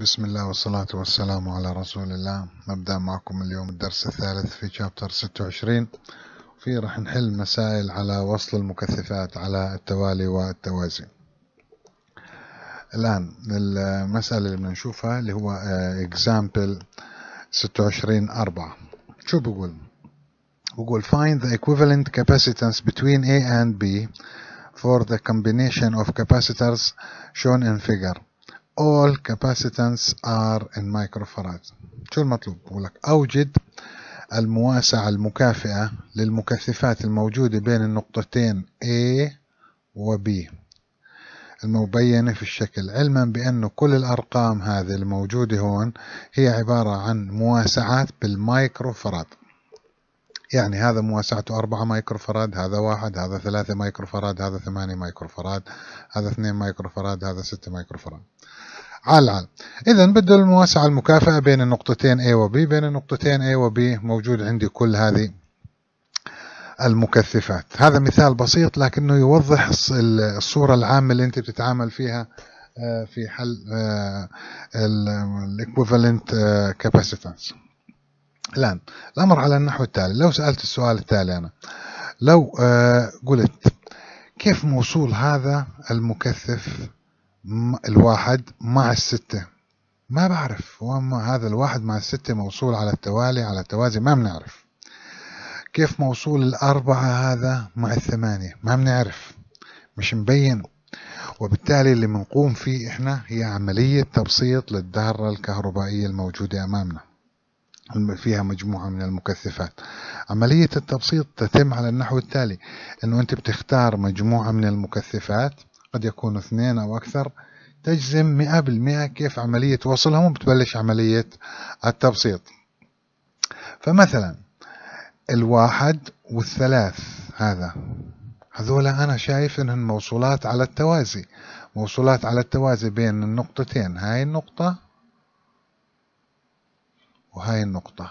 بسم الله والصلاة والسلام على رسول الله نبدأ معكم اليوم الدرس الثالث في شابتر 26 في راح نحل مسائل على وصل المكثفات على التوالي والتوازي الآن المسألة اللي بنشوفها اللي هو آه، example 26 أربعة شو بقول؟ بقول find the equivalent capacitance between A and B for the combination of capacitors shown in figure all capacitance are in microfarad شو المطلوب بقول لك أوجد المواسعة المكافئة للمكثفات الموجودة بين النقطتين A و B المبينة في الشكل علما بأنه كل الأرقام هذه الموجودة هون هي عبارة عن مواسعات بالمايكروفراد يعني هذا مواسعته 4 مايكروفراد هذا واحد هذا ثلاثة مايكروفراد هذا ثمانية مايكروفراد هذا اثنين مايكروفراد هذا ستة مايكروفراد على العلم إذا بدل المواسعة المكافأة بين النقطتين A و B بين النقطتين A و B موجود عندي كل هذه المكثفات هذا مثال بسيط لكنه يوضح الصورة العامة اللي أنت بتتعامل فيها آه، في حل آه، الايكوفالنت كاباسيتانس آه، الآن الأمر على النحو التالي لو سألت السؤال التالي أنا لو قلت كيف موصول هذا المكثف الواحد مع الستة ما بعرف وين هذا الواحد مع الستة موصول على التوالي على التوازي ما بنعرف كيف موصول الأربعة هذا مع الثمانية ما بنعرف مش مبين وبالتالي اللي بنقوم فيه إحنا هي عملية تبسيط للدارة الكهربائية الموجودة أمامنا فيها مجموعة من المكثفات عملية التبسيط تتم على النحو التالي أنه أنت بتختار مجموعة من المكثفات قد يكونوا اثنين أو أكثر تجزم مئة بالمئة كيف عملية وصلهم وبتبلش عملية التبسيط فمثلا الواحد والثلاث هذا هذولا أنا شايف إنهن موصولات على التوازي موصولات على التوازي بين النقطتين هاي النقطة وهاي النقطة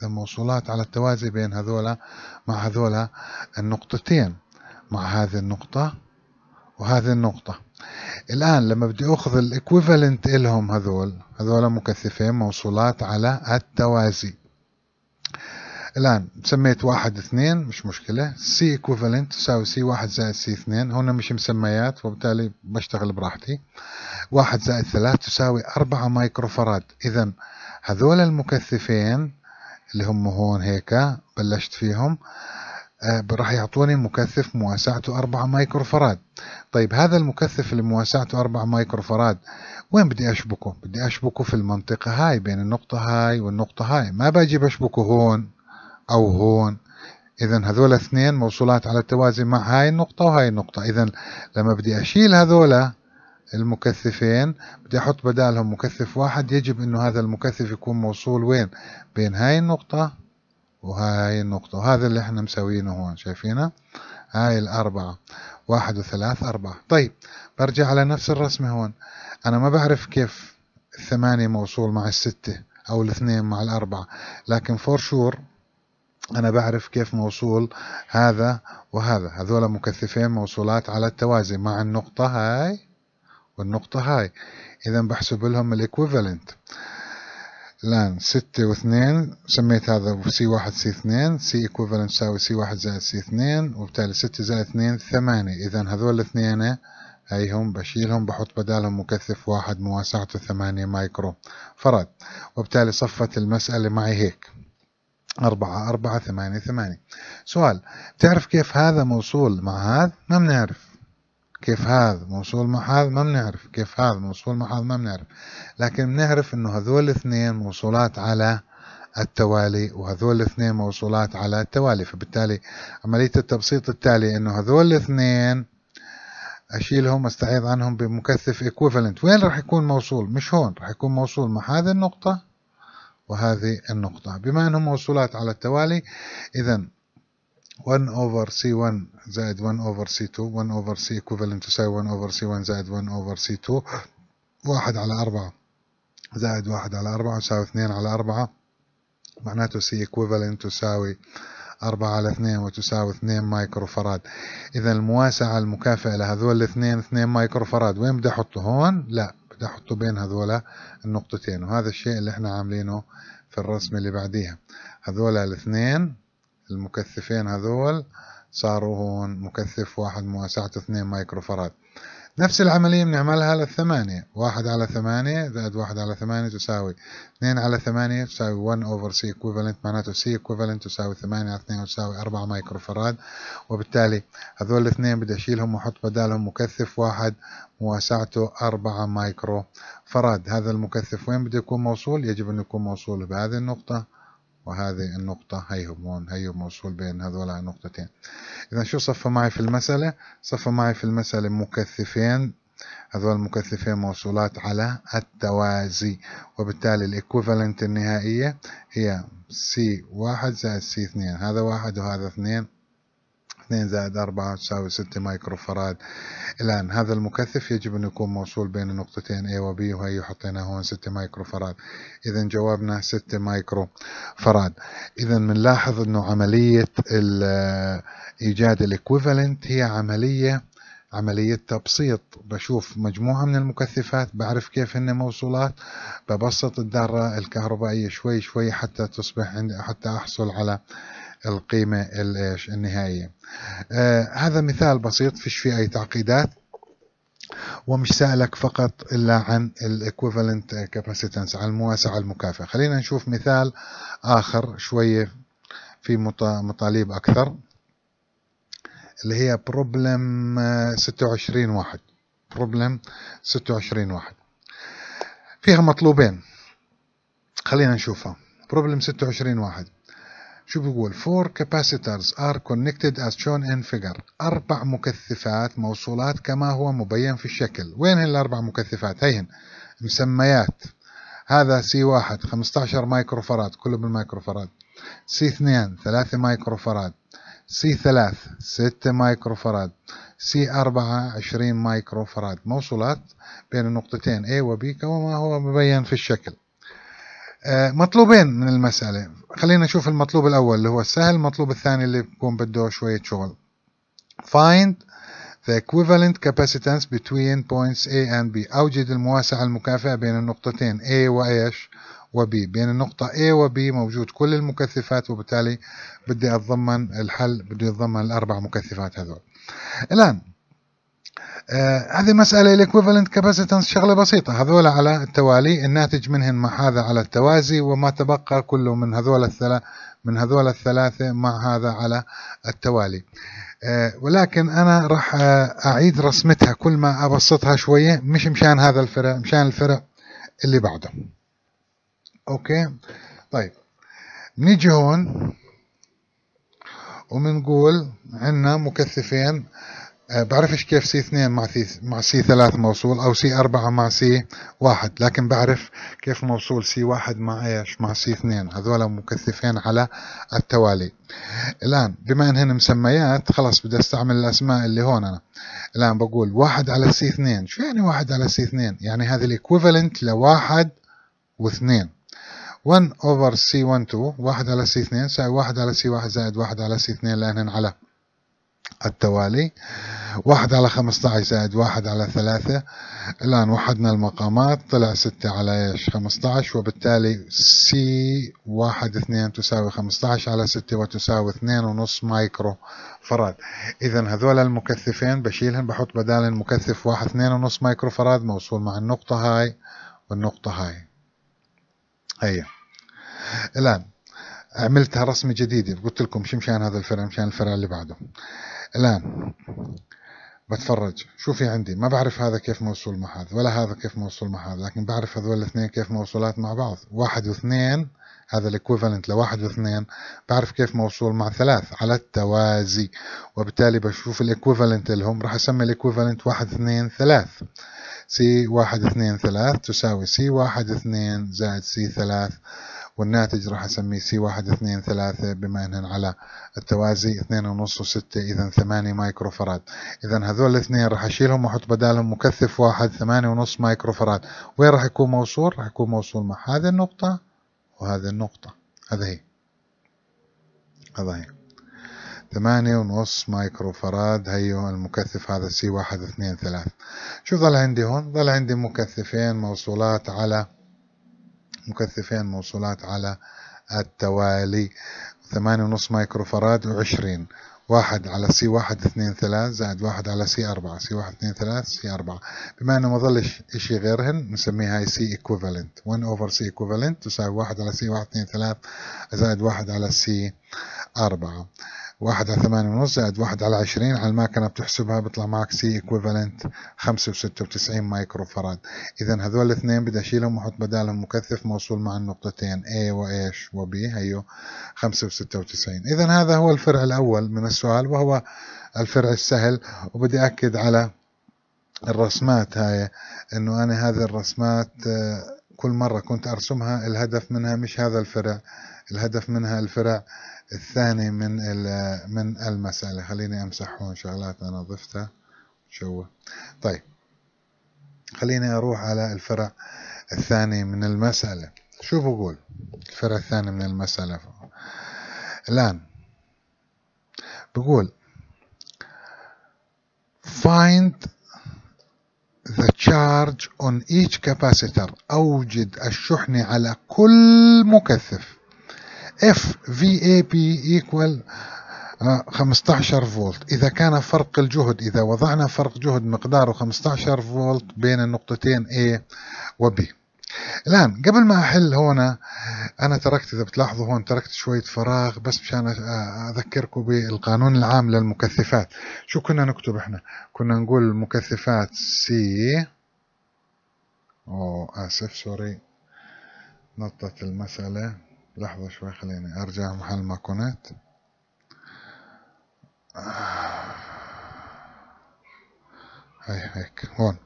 إذا موصولات على التوازي بين هذولا مع هذولا النقطتين مع هذه النقطة وهذه النقطة الآن لما بدي أخذ الإكويفالنت إلهم هذول هذول مكثفين موصولات على التوازي الآن سميت واحد اثنين مش مشكلة سي equivalent تساوي سي واحد زائد سي اثنين هنا مش مسميات وبالتالي بشتغل براحتي واحد زائد ثلاث تساوي أربعة مايكروفاراد إذا هذول المكثفين اللي هم هون هيك بلشت فيهم آه، راح يعطوني مكثف مواسعته 4 مايكرو فراد طيب هذا المكثف اللي مواسعته 4 مايكرو فراد وين بدي اشبكه بدي اشبكه في المنطقه هاي بين النقطه هاي والنقطه هاي ما باجي بشبكه هون او هون اذا هذول اثنين موصولات على التوازي مع هاي النقطه وهاي النقطه اذا لما بدي اشيل هذول المكثفين بدي احط بدالهم مكثف واحد يجب انه هذا المكثف يكون موصول وين بين هاي النقطه وهاي النقطة هذا اللي احنا مسوينه هون شايفينه هاي الأربعة واحد وثلاث أربعة طيب برجع على نفس الرسمة هون أنا ما بعرف كيف الثمانية موصول مع الستة أو الاثنين مع الأربعة لكن فور شور أنا بعرف كيف موصول هذا وهذا هذول مكثفين موصولات على التوازي مع النقطة هاي والنقطة هاي إذا بحسب لهم الإكويفالنت الآن ستة واثنين سميت هذا سي واحد سي اثنين سي ايكوفالنت تساوي سي واحد زائد سي اثنين وبالتالي ستة زائد اثنين ثمانية إذا هذول الاثنين هيهم بشيلهم بحط بدالهم مكثف واحد مواسعته ثمانية مايكرو فرد وبالتالي صفت المسألة معي هيك أربعة أربعة ثمانية ثمانية سؤال بتعرف كيف هذا موصول مع هذا؟ ما بنعرف كيف هذا موصول مع هذا ما بنعرف كيف هذا موصول مع هذا ما بنعرف لكن بنعرف انه هذول الاثنين موصولات على التوالي وهذول الاثنين موصولات على التوالي فبالتالي عملية التبسيط التالي انه هذول الاثنين اشيلهم استعيض عنهم بمكثف ايكوفالنت وين راح يكون موصول مش هون راح يكون موصول مع هذه النقطة وهذه النقطة بما انهم موصولات على التوالي اذا 1 over C1 زائد 1 over C2 1 over C equivalent تساوي 1 over C1 زائد 1 over C2 1 على 4 زائد 1 على 4 يساوي 2 على 4 معناته C equivalent تساوي 4 على 2 وتساوي 2 مايكرو فراد إذا المواسعة المكافئة لهذول الاثنين 2 مايكرو فراد وين بدي أحطه هون؟ لا بدي أحطه بين هذول النقطتين وهذا الشيء اللي احنا عاملينه في الرسم اللي بعديها هذول الاثنين المكثفين هذول صاروا هون مكثف واحد مواسعته اثنين مايكرو فراد نفس العملية بنعملها للثمانية واحد على ثمانية زائد واحد على ثمانية تساوي اثنين على ثمانية تساوي 1 over سي equivalent معناته سي equivalent تساوي ثمانية على اثنين تساوي أربعة مايكرو فراد وبالتالي هذول الاثنين بدي أشيلهم وأحط بدالهم مكثف واحد مواسعته أربعة مايكرو فراد هذا المكثف وين بده يكون موصول يجب أن يكون موصول بهذه النقطة وهذه النقطة هيهم هون هيهم موصول بين هذول النقطتين إذا شو صفى معي في المسألة صفى معي في المسألة مكثفين هذول المكثفين موصولات على التوازي وبالتالي الإكوفالنت النهائية هي سي واحد زائد سي اثنين هذا واحد وهذا اثنين 2 زائد 4 تساوي 6 مايكرو فراد الآن هذا المكثف يجب أن يكون موصول بين النقطتين A و B وهي حطينا هون 6 مايكرو فراد إذا جوابنا 6 مايكرو فراد إذا بنلاحظ أنه عملية إيجاد الإكويفالنت هي عملية عملية تبسيط بشوف مجموعة من المكثفات بعرف كيف هن موصولات ببسط الدارة الكهربائية شوي شوي حتى تصبح عندي حتى أحصل على القيمة الإيش النهائية آه هذا مثال بسيط فيش فيه أي تعقيدات ومش سألك فقط إلا عن الإكويفالنت كاباسيتنس عن المواسعة المكافئة خلينا نشوف مثال آخر شوية في مطالب أكثر اللي هي بروبلم 26 واحد بروبلم 26 واحد فيها مطلوبين خلينا نشوفها بروبلم 26 واحد شو بيقول four capacitors are connected as shown in figure أربع مكثفات موصولات كما هو مبين في الشكل وين هالأربع مكثفات هيهن مسميات هذا سي واحد 15 فراد كله فراد سي اثنين مايكرو فراد سي ثلاث مايكرو فراد سي أربعة مايكرو فراد موصولات بين النقطتين A و B كما هو مبين في الشكل آه، مطلوبين من المسألة خلينا نشوف المطلوب الأول اللي هو السهل المطلوب الثاني اللي بيكون بده شوية شغل find the equivalent capacitance between points A and B أوجد المواسعة المكافئة بين النقطتين A وإيش و B بين النقطة A و B موجود كل المكثفات وبالتالي بدي أتضمن الحل بدي أتضمن الأربع مكثفات هذول الآن آه هذه مسألة الايكوفالنت كاباسيتنس شغلة بسيطة هذول على التوالي الناتج منهن مع هذا على التوازي وما تبقى كله من هذول الثلاث من هذول الثلاثة مع هذا على التوالي آه، ولكن أنا راح آه، أعيد رسمتها كل ما أبسطها شوية مش مشان هذا الفرع مشان الفرع اللي بعده أوكي طيب نيجي هون وبنقول عندنا مكثفين آه، بعرفش كيف سي 2 مع سي مع سي 3 موصول او سي 4 مع سي 1 لكن بعرف كيف موصول سي 1 مع ايش مع سي 2 هذول مكثفين على التوالي الان بما انهن مسميات خلاص بدي استعمل الاسماء اللي هون انا الان بقول 1 على سي 2 شو يعني 1 على سي 2 يعني هذا الايكوفالنت لواحد واثنين 1 اوفر سي 1 2 1 على سي 2 يساوي 1 على سي 1 زائد 1 على سي 2 لانهن على التوالي واحد على 15 زائد واحد على ثلاثة الآن وحدنا المقامات طلع ستة على ايش عشر وبالتالي سي واحد اثنين تساوي عشر على ستة وتساوي اثنين ونص مايكرو فراد إذا هذول المكثفين بشيلهم بحط بدال المكثف واحد اثنين ونص مايكرو فراد موصول مع النقطة هاي والنقطة هاي هيا الآن عملتها رسمة جديدة قلت لكم شمشان مشان هذا الفرع مشان الفرع اللي بعده الآن بتفرج شو في عندي ما بعرف هذا كيف موصول مع هذا ولا هذا كيف موصول مع هذا لكن بعرف هذول الاثنين كيف موصولات مع بعض واحد واثنين هذا الايكوفالنت لواحد واثنين بعرف كيف موصول مع ثلاث على التوازي وبالتالي بشوف الايكوفالنت لهم راح اسمي الايكوفالنت واحد اثنين ثلاث سي واحد اثنين ثلاث تساوي سي واحد اثنين زائد سي ثلاث والناتج راح اسميه سي واحد اثنين ثلاثة بما انهن على التوازي اثنين ونص وستة اذا ثمانية مايكرو فراد اذا هذول الاثنين راح اشيلهم واحط بدالهم مكثف واحد ثمانية ونص مايكرو فراد وين راح يكون موصول راح يكون موصول مع هذه النقطة وهذه النقطة هذا هي هذا هي ثمانية ونص مايكرو فراد هيو المكثف هذا سي واحد اثنين ثلاث شو ظل عندي هون ظل عندي مكثفين موصولات على مكثفين موصولات على التوالي ثمانية ونص مايكرو فراد وعشرين واحد على سي واحد اثنين ثلاث زائد واحد على سي أربعة سي واحد اثنين ثلاث سي أربعة بما أنه ما ظلش إشي غيرهن نسميها هاي سي إكويفالنت ون أوفر سي إكويفالنت تساوي واحد على سي واحد اثنين ثلاث زائد واحد على سي أربعة واحد على ثمانية ونص زائد واحد على عشرين على الماكنة بتحسبها بيطلع معك سي ايكويفالنت خمسة وستة وتسعين مايكرو فراد إذا هذول الاثنين بدي أشيلهم وأحط بدالهم مكثف موصول مع النقطتين A وإيش وبي هيو خمسة وستة وتسعين إذا هذا هو الفرع الأول من السؤال وهو الفرع السهل وبدي أكد على الرسمات هاي إنه أنا هذه الرسمات آه كل مرة كنت أرسمها الهدف منها مش هذا الفرع الهدف منها الفرع الثاني من من المسألة خليني أمسح هون شغلات أنا ضفتها شو طيب خليني أروح على الفرع الثاني من المسألة شو بقول الفرع الثاني من المسألة الآن بقول find the charge on each capacitor أوجد الشحنة على كل مكثف F VAP equal 15 آه، فولت إذا كان فرق الجهد إذا وضعنا فرق جهد مقداره 15 فولت بين النقطتين A و B الان قبل ما احل هنا انا تركت اذا بتلاحظوا هون تركت شويه فراغ بس مشان اذكركم بالقانون العام للمكثفات شو كنا نكتب احنا كنا نقول مكثفات سي او اسف سوري نطت المساله لحظه شوي خليني ارجع محل ما كنت آه. هاي هيك هون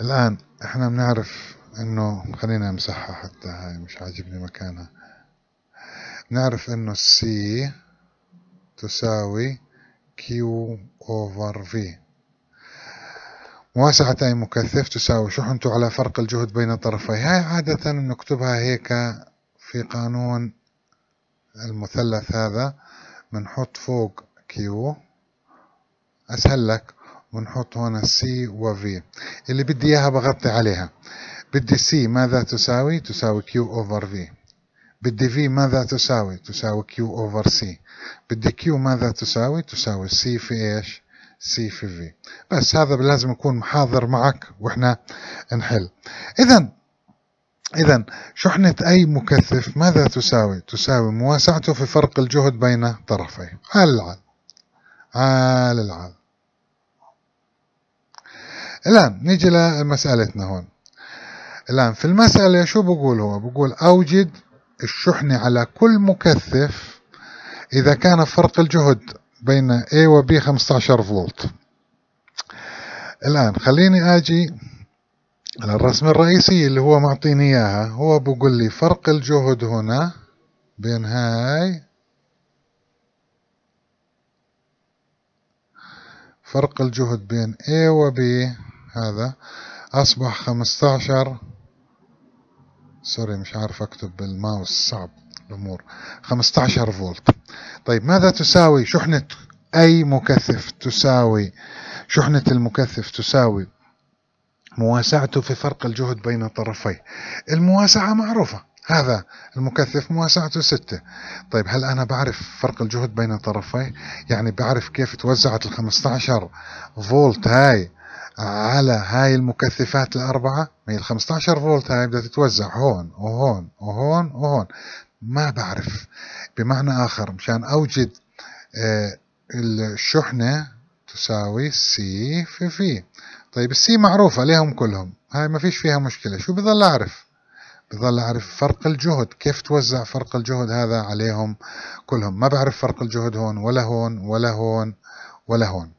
الآن احنا بنعرف انه خلينا امسحها حتى هاي مش عاجبني مكانها بنعرف انه C تساوي كيو اوفر في واسعة أي مكثف تساوي شحنته على فرق الجهد بين طرفي هاي عادة نكتبها هيك في قانون المثلث هذا بنحط فوق كيو أسهل لك ونحط هنا سي وفي اللي بدي اياها بغطي عليها بدي سي ماذا تساوي تساوي كيو اوفر في بدي في ماذا تساوي تساوي كيو اوفر سي بدي كيو ماذا تساوي تساوي سي في ايش سي في في بس هذا لازم يكون محاضر معك واحنا نحل اذا إذا شحنة أي مكثف ماذا تساوي؟ تساوي مواسعته في فرق الجهد بين طرفيه على العال على العال الآن نيجي لمسألتنا هون الآن في المسألة شو بقول هو بقول أوجد الشحنة على كل مكثف إذا كان فرق الجهد بين A و B 15 فولت الآن خليني أجي على الرسم الرئيسي اللي هو معطيني إياها هو بقول لي فرق الجهد هنا بين هاي فرق الجهد بين A و B هذا أصبح 15 سوري مش عارف أكتب بالماوس صعب الأمور 15 فولت طيب ماذا تساوي شحنة أي مكثف تساوي شحنة المكثف تساوي مواسعته في فرق الجهد بين طرفيه المواسعة معروفة هذا المكثف مواسعته ستة طيب هل أنا بعرف فرق الجهد بين طرفيه يعني بعرف كيف توزعت ال 15 فولت هاي على هاي المكثفات الأربعة ما هي ال 15 فولت هاي بدها تتوزع هون وهون وهون وهون ما بعرف بمعنى آخر مشان أوجد آه، الشحنة تساوي سي في في طيب السي معروفة لهم كلهم هاي ما فيش فيها مشكلة شو بظل أعرف بظل أعرف فرق الجهد كيف توزع فرق الجهد هذا عليهم كلهم ما بعرف فرق الجهد هون ولا هون ولا هون ولا هون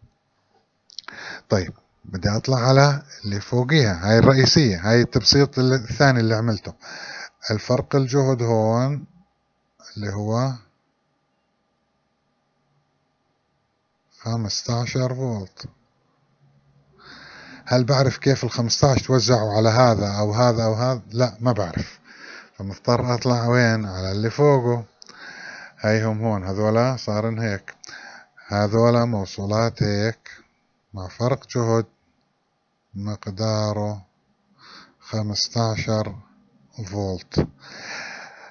طيب بدي اطلع على اللي فوقيها هاي الرئيسية هاي التبسيط الثاني اللي عملته الفرق الجهد هون اللي هو خمستاشر فولت هل بعرف كيف الخمستاش توزعوا على هذا او هذا او هذا لا ما بعرف فمضطر اطلع وين على اللي فوقه هم هون هذولا صارن هيك هذولا موصولات هيك مع فرق جهد مقداره 15 فولت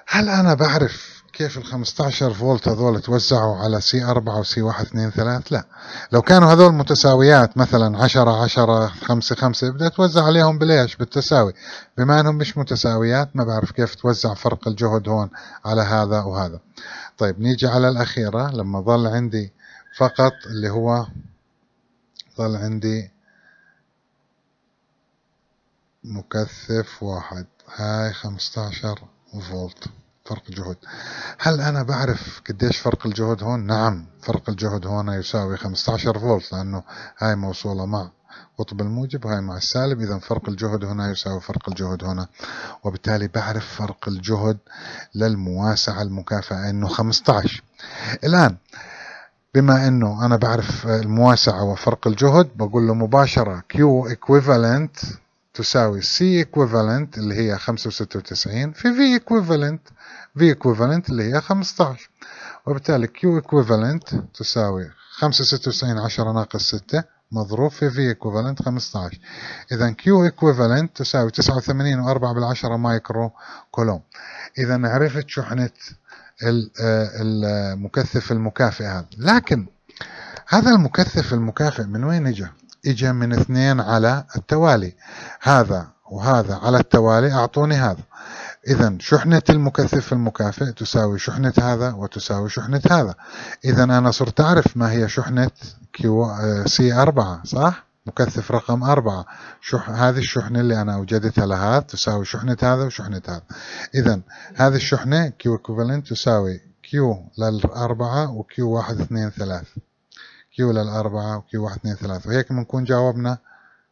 هل أنا بعرف كيف ال 15 فولت هذول توزعوا على سي 4 وسي 1 2 3 لا لو كانوا هذول متساويات مثلا 10 10 5 5 بدي اتوزع عليهم بليش بالتساوي بما انهم مش متساويات ما بعرف كيف توزع فرق الجهد هون على هذا وهذا طيب نيجي على الاخيره لما ظل عندي فقط اللي هو ظل عندي مكثف واحد هاي 15 فولت فرق جهد هل انا بعرف قديش فرق الجهد هون نعم فرق الجهد هون يساوي 15 فولت لانه هاي موصولة مع قطب الموجب هاي مع السالب اذا فرق الجهد هنا يساوي فرق الجهد هنا وبالتالي بعرف فرق الجهد للمواسعة المكافئة انه 15 الان بما انه انا بعرف المواسعة وفرق الجهد بقول له مباشرة Q equivalent تساوي سي equivalent اللي هي 95 في في equivalent في equivalent اللي هي 15 وبالتالي Q equivalent تساوي 95 10 ناقص 6 مضروب في V equivalent 15 إذا Q equivalent تساوي 89 و4 بالعشرة مايكرو كولوم إذا عرفت شحنة المكثف المكافئ هذا لكن هذا المكثف المكافئ من وين اجى؟ اجى من اثنين على التوالي هذا وهذا على التوالي اعطوني هذا إذا شحنة المكثف المكافئ تساوي شحنة هذا وتساوي شحنة هذا إذا أنا صرت أعرف ما هي شحنة كيو سي آه، اربعة صح؟ مكثف رقم أربعة شح... هذه الشحنة اللي أنا أوجدتها لهذا تساوي شحنة هذا وشحنة هذا إذا هذه الشحنة كيو اكوفالنت تساوي كيو للأربعة وكيو واحد اثنين ثلاث كيو للأربعة وكيو واحد اثنين ثلاثة وهيك بنكون جاوبنا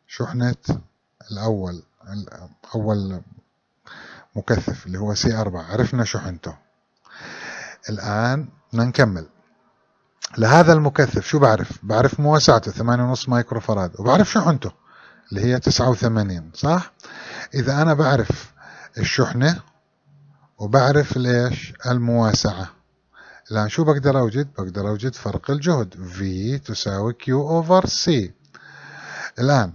شحنة الأول أول مكثف اللي هو سي أربعة عرفنا شحنته الآن بدنا نكمل لهذا المكثف شو بعرف؟ بعرف مواسعته ثمانية ونص مايكرو فراد وبعرف شحنته اللي هي تسعة وثمانين صح؟ إذا أنا بعرف الشحنة وبعرف ليش المواسعة الآن شو بقدر أوجد؟ بقدر أوجد فرق الجهد V تساوي Q over C الآن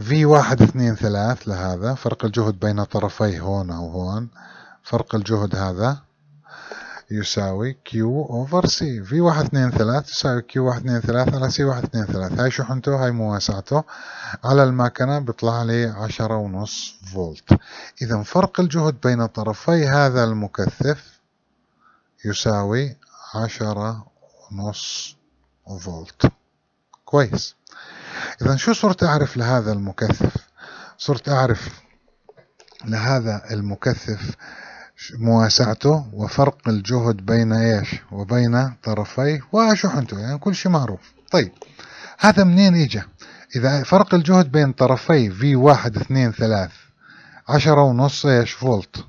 في واحد اثنين ثلاث لهذا فرق الجهد بين طرفي هون أو هون فرق الجهد هذا يساوي Q over C في واحد اثنين ثلاث تساوي Q واحد اثنين ثلاث على C واحد اثنين ثلاث هاي شحنته هاي مواسعته على الماكنة بيطلع لي عشرة ونص فولت إذا فرق الجهد بين طرفي هذا المكثف يساوي عشرة ونص فولت كويس إذا شو صرت أعرف لهذا المكثف صرت أعرف لهذا المكثف مواسعته وفرق الجهد بين ايش وبين طرفيه وشحنته يعني كل شيء معروف طيب هذا منين اجى اذا فرق الجهد بين طرفي في واحد اثنين ثلاث عشرة ونص ايش فولت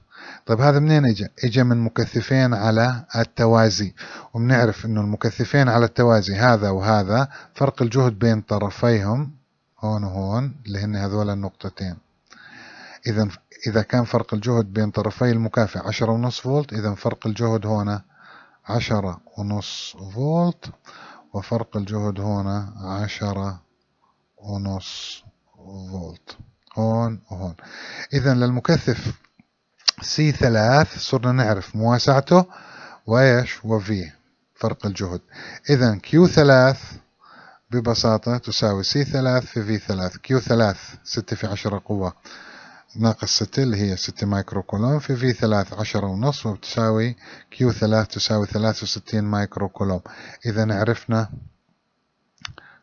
طيب هذا منين اجى؟ اجى من مكثفين على التوازي وبنعرف انه المكثفين على التوازي هذا وهذا فرق الجهد بين طرفيهم هون وهون اللي هن هذول النقطتين اذا اذا كان فرق الجهد بين طرفي المكافئ عشرة ونص فولت اذا فرق الجهد هون عشرة ونص فولت وفرق الجهد هون عشرة ونص فولت هون وهون اذا للمكثف سي ثلاث صرنا نعرف مواسعته وإيش وفي فرق الجهد إذا كيو ثلاث ببساطة تساوي سي ثلاث في في ثلاث كيو ثلاث ستة في عشرة قوة ناقص ستة اللي هي ستة مايكرو كولوم في في ثلاث عشرة ونص وبتساوي كيو ثلاث تساوي ثلاثة وستين مايكرو كولوم إذا عرفنا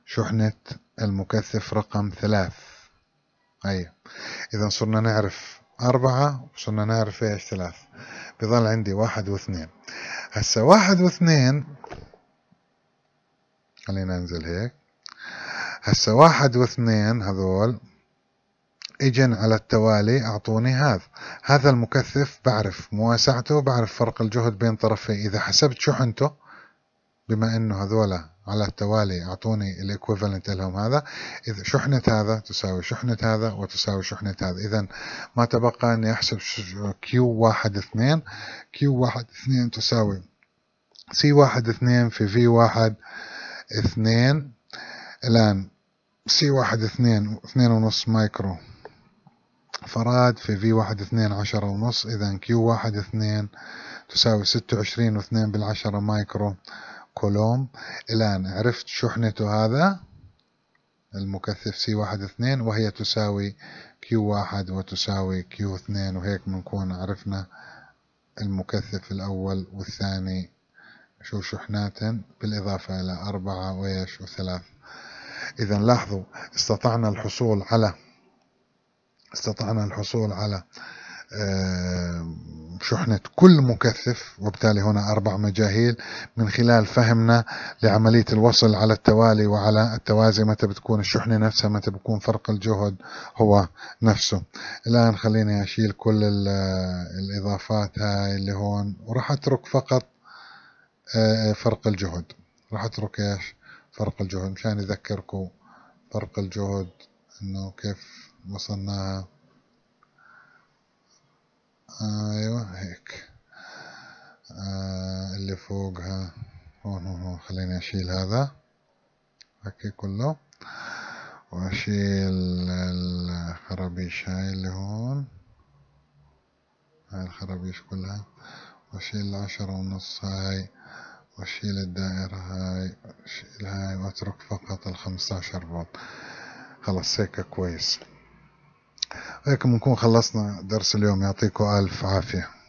شحنة المكثف رقم ثلاث أي أيوة. إذا صرنا نعرف أربعة وصرنا نعرف ايش ثلاث بظل عندي واحد واثنين هسا واحد واثنين خلينا انزل هيك هسا واحد واثنين هذول اجن على التوالي اعطوني هذا هذا المكثف بعرف مواسعته بعرف فرق الجهد بين طرفي اذا حسبت شحنته بما انه هذولا على التوالي اعطوني الايكوفالنت لهم هذا اذا شحنه هذا تساوي شحنه هذا وتساوي شحنه هذا اذا ما تبقى اني احسب كيو واحد اثنين كيو واحد اثنين تساوي سي واحد اثنين في في واحد اثنين الان سي واحد اثنين اثنين ونص مايكرو فراد في في واحد اثنين عشرة ونص اذا كيو واحد اثنين تساوي ستة وعشرين واثنين بالعشرة مايكرو كولوم الآن عرفت شحنته هذا المكثف سي واحد اثنين وهي تساوي كيو واحد وتساوي كيو اثنين وهيك بنكون عرفنا المكثف الأول والثاني شو شحنات بالإضافة إلى أربعة وإيش وثلاث إذا لاحظوا استطعنا الحصول على استطعنا الحصول على آه شحنة كل مكثف وبالتالي هنا أربع مجاهيل من خلال فهمنا لعملية الوصل على التوالي وعلى التوازي متى بتكون الشحنة نفسها متى بيكون فرق الجهد هو نفسه الآن خليني أشيل كل الإضافات هاي اللي هون وراح أترك فقط آه، فرق الجهد راح أترك إيش فرق الجهد مشان أذكركم فرق الجهد إنه كيف وصلناها ايوه هيك آه اللي فوقها هون هون هون خليني اشيل هذا هكي كله واشيل الخرابيش هاي اللي هون هاي الخرابيش كلها واشيل العشرة ونص هاي واشيل الدائرة هاي واشيل هاي واترك فقط الخمسة عشر فولت خلاص هيك كويس هيك بنكون خلصنا درس اليوم يعطيكم ألف عافية